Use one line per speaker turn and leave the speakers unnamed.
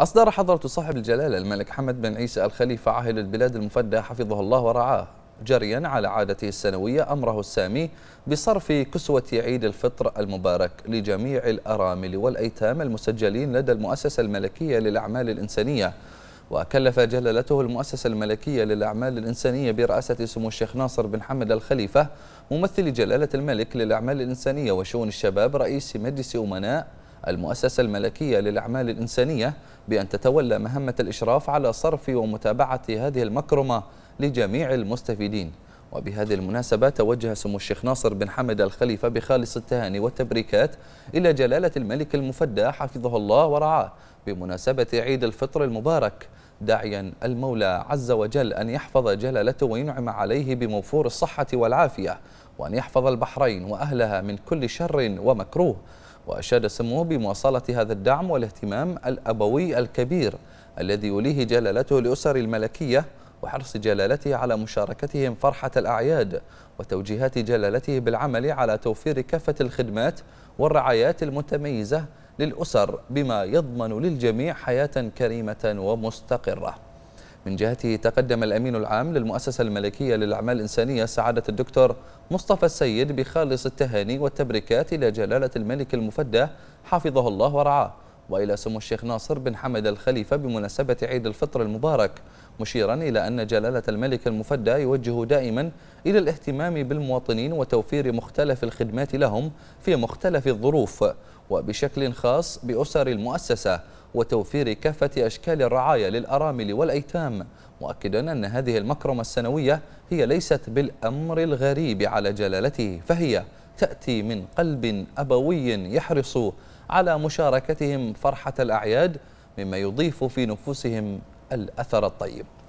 أصدر حضرة صاحب الجلالة الملك حمد بن عيسى الخليفة عاهل البلاد المفدى حفظه الله ورعاه جريا على عادته السنوية أمره السامي بصرف كسوة عيد الفطر المبارك لجميع الأرامل والأيتام المسجلين لدى المؤسسة الملكية للأعمال الإنسانية وكلف جلالته المؤسسة الملكية للأعمال الإنسانية برئاسة سمو الشيخ ناصر بن حمد الخليفة ممثل جلالة الملك للأعمال الإنسانية وشؤون الشباب رئيس مجلس أمناء المؤسسة الملكية للأعمال الإنسانية بأن تتولى مهمة الإشراف على صرف ومتابعة هذه المكرمة لجميع المستفيدين وبهذه المناسبة توجه سمو الشيخ ناصر بن حمد الخليفة بخالص التهاني والتبريكات إلى جلالة الملك المفدى حفظه الله ورعاه بمناسبة عيد الفطر المبارك داعيا المولى عز وجل أن يحفظ جلالته وينعم عليه بموفور الصحة والعافية وأن يحفظ البحرين وأهلها من كل شر ومكروه وأشاد سموه بمواصلة هذا الدعم والاهتمام الأبوي الكبير الذي يوليه جلالته لأسر الملكية وحرص جلالته على مشاركتهم فرحة الأعياد وتوجيهات جلالته بالعمل على توفير كافة الخدمات والرعايات المتميزة للأسر بما يضمن للجميع حياة كريمة ومستقرة من جهته تقدم الأمين العام للمؤسسة الملكية للأعمال الإنسانية سعادة الدكتور مصطفى السيد بخالص التهاني والتبريكات إلى جلالة الملك المفدى حفظه الله ورعاه وإلى سمو الشيخ ناصر بن حمد الخليفة بمناسبة عيد الفطر المبارك مشيرا إلى أن جلالة الملك المفدى يوجه دائما إلى الاهتمام بالمواطنين وتوفير مختلف الخدمات لهم في مختلف الظروف وبشكل خاص بأسر المؤسسة وتوفير كافة أشكال الرعاية للأرامل والأيتام مؤكدا أن هذه المكرمة السنوية هي ليست بالأمر الغريب على جلالته فهي تأتي من قلب أبوي يحرص على مشاركتهم فرحة الأعياد مما يضيف في نفوسهم الأثر الطيب